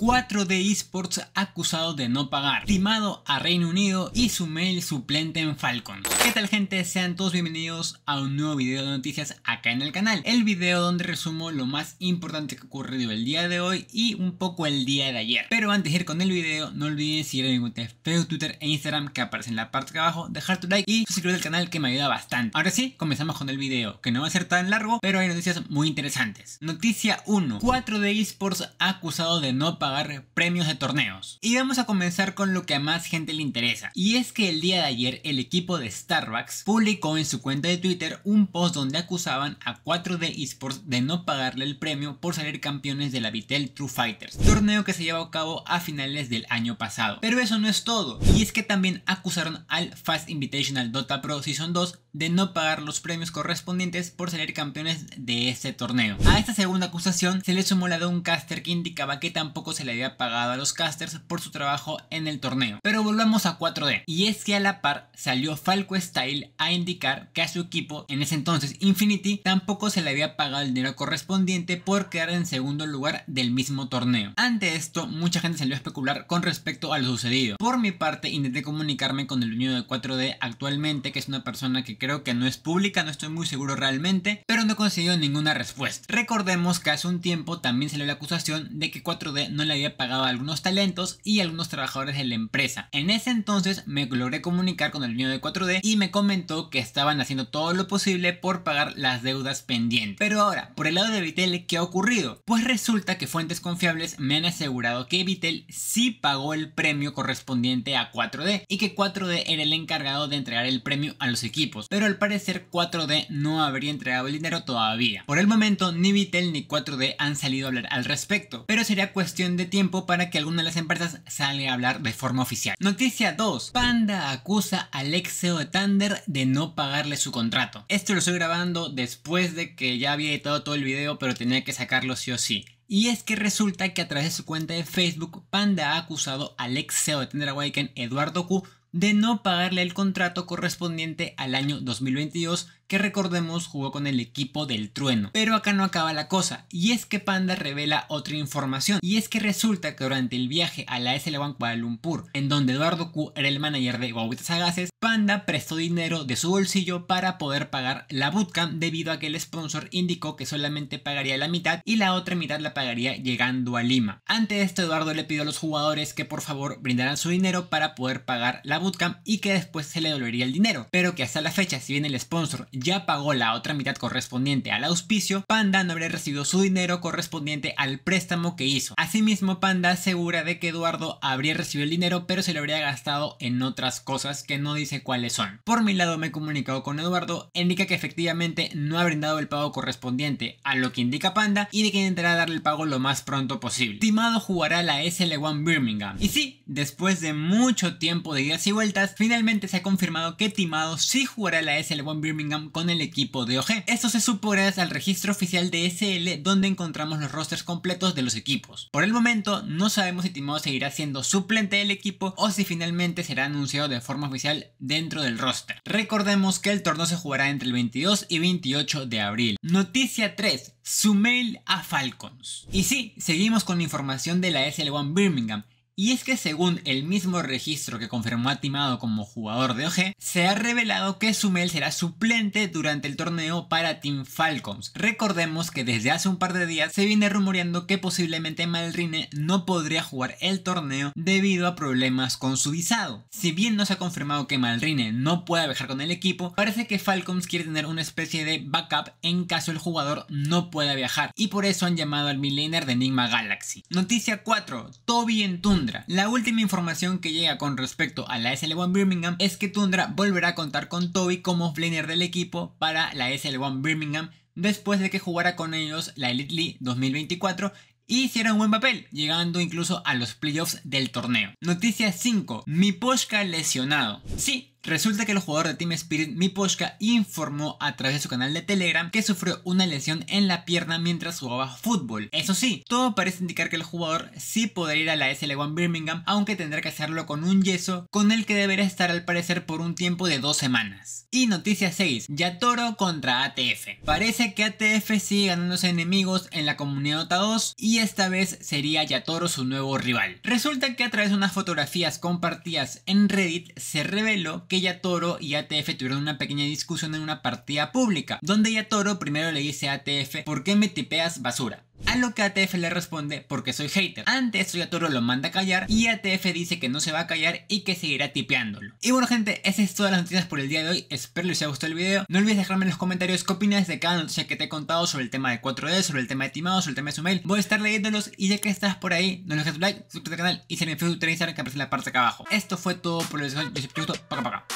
4 de esports acusado de no pagar, timado a Reino Unido y su mail suplente en Falcon ¿Qué tal gente? Sean todos bienvenidos a un nuevo video de noticias acá en el canal. El video donde resumo lo más importante que ocurrido el día de hoy y un poco el día de ayer. Pero antes de ir con el video, no olviden seguirme en Facebook, Twitter e Instagram que aparece en la parte de abajo, dejar tu like y suscribirte al canal que me ayuda bastante. Ahora sí, comenzamos con el video, que no va a ser tan largo, pero hay noticias muy interesantes. Noticia 1. 4 de esports acusado de no pagar premios de torneos. Y vamos a comenzar con lo que a más gente le interesa. Y es que el día de ayer el equipo de Starbucks publicó en su cuenta de Twitter un post donde acusaban a 4D Esports de no pagarle el premio por salir campeones de la Vitel True Fighters, torneo que se llevó a cabo a finales del año pasado. Pero eso no es todo, y es que también acusaron al Fast Invitational Dota Pro Season 2 de no pagar los premios correspondientes por salir campeones de este torneo. A esta segunda acusación se le sumó la de un caster que indicaba que tampoco se le había pagado a los casters por su trabajo en el torneo. Pero volvamos a 4D. Y es que a la par salió Falco Style a indicar que a su equipo, en ese entonces Infinity, tampoco se le había pagado el dinero correspondiente por quedar en segundo lugar del mismo torneo. Ante esto, mucha gente salió a especular con respecto a lo sucedido. Por mi parte, intenté comunicarme con el dueño de 4D actualmente, que es una persona que creo que no es pública, no estoy muy seguro realmente, pero no he conseguido ninguna respuesta. Recordemos que hace un tiempo también salió la acusación de que 4D no no le había pagado a algunos talentos y a algunos trabajadores de la empresa. En ese entonces me logré comunicar con el niño de 4D y me comentó que estaban haciendo todo lo posible por pagar las deudas pendientes. Pero ahora, por el lado de Vitel, ¿qué ha ocurrido? Pues resulta que fuentes confiables me han asegurado que Vitel sí pagó el premio correspondiente a 4D y que 4D era el encargado de entregar el premio a los equipos, pero al parecer 4D no habría entregado el dinero todavía. Por el momento, ni Vitel ni 4D han salido a hablar al respecto, pero sería cuestión de tiempo para que alguna de las empresas salga a hablar de forma oficial. Noticia 2. Panda acusa al ex CEO de Thunder de no pagarle su contrato. Esto lo estoy grabando después de que ya había editado todo el video, pero tenía que sacarlo sí o sí. Y es que resulta que a través de su cuenta de Facebook, Panda ha acusado al ex CEO de Thunder Awaken, Eduardo Q, de no pagarle el contrato correspondiente al año 2022 que recordemos jugó con el equipo del trueno. Pero acá no acaba la cosa, y es que Panda revela otra información, y es que resulta que durante el viaje a la SL Bank Kuala Lumpur, en donde Eduardo Q era el manager de Guaguitas Sagaces, Panda prestó dinero de su bolsillo para poder pagar la bootcamp debido a que el sponsor indicó que solamente pagaría la mitad y la otra mitad la pagaría llegando a Lima. Ante esto Eduardo le pidió a los jugadores que por favor brindaran su dinero para poder pagar la bootcamp y que después se le devolvería el dinero, pero que hasta la fecha si bien el sponsor ya pagó la otra mitad correspondiente al auspicio, Panda no habría recibido su dinero correspondiente al préstamo que hizo. Asimismo, Panda asegura de que Eduardo habría recibido el dinero, pero se lo habría gastado en otras cosas que no dice cuáles son. Por mi lado, me he comunicado con Eduardo, indica que efectivamente no ha brindado el pago correspondiente a lo que indica Panda y de que intentará darle el pago lo más pronto posible. Timado jugará la SL1 Birmingham. Y sí, después de mucho tiempo de idas y vueltas, finalmente se ha confirmado que Timado sí jugará la SL1 Birmingham con el equipo de OG. Esto se supo gracias al registro oficial de SL donde encontramos los rosters completos de los equipos. Por el momento no sabemos si Timado seguirá siendo suplente del equipo o si finalmente será anunciado de forma oficial dentro del roster. Recordemos que el torneo se jugará entre el 22 y 28 de abril. Noticia 3. Su mail a Falcons. Y sí, seguimos con la información de la SL1 Birmingham. Y es que según el mismo registro que confirmó a Timado como jugador de OG, se ha revelado que Sumel será suplente durante el torneo para Team Falcons. Recordemos que desde hace un par de días se viene rumoreando que posiblemente Malrine no podría jugar el torneo debido a problemas con su visado. Si bien no se ha confirmado que Malrine no pueda viajar con el equipo, parece que Falcons quiere tener una especie de backup en caso el jugador no pueda viajar y por eso han llamado al Milliner de Enigma Galaxy. Noticia 4. Toby Tunde. La última información que llega con respecto a la SL1 Birmingham es que Tundra volverá a contar con Toby como flaner del equipo para la SL1 Birmingham después de que jugara con ellos la Elite League 2024 un buen papel, llegando incluso a los playoffs del torneo. Noticia 5. Mi Miposhka lesionado. Sí, Resulta que el jugador de Team Spirit, Miposhka, informó a través de su canal de Telegram que sufrió una lesión en la pierna mientras jugaba fútbol. Eso sí, todo parece indicar que el jugador sí podrá ir a la SL1 Birmingham, aunque tendrá que hacerlo con un yeso con el que deberá estar al parecer por un tiempo de dos semanas. Y noticia 6, Yatoro contra ATF. Parece que ATF sigue ganándose enemigos en la comunidad OTA 2 y esta vez sería Yatoro su nuevo rival. Resulta que a través de unas fotografías compartidas en Reddit se reveló que Yatoro y ATF tuvieron una pequeña discusión en una partida pública, donde Yatoro primero le dice a ATF, ¿por qué me tipeas basura? A lo que ATF le responde porque soy hater. Antes esto toro lo manda a callar y ATF dice que no se va a callar y que seguirá tipeándolo. Y bueno gente, esas son todas las noticias por el día de hoy. Espero les haya gustado el video. No olvides dejarme en los comentarios qué opinas de cada noticia que te he contado sobre el tema de 4D, sobre el tema de Timado, sobre el tema de su mail. Voy a estar leyéndolos y ya que estás por ahí, no dejes darle like, suscríbete al canal y se me Facebook, Twitter, Instagram que aparece en la parte de acá abajo. Esto fue todo por el video. Yo soy Paca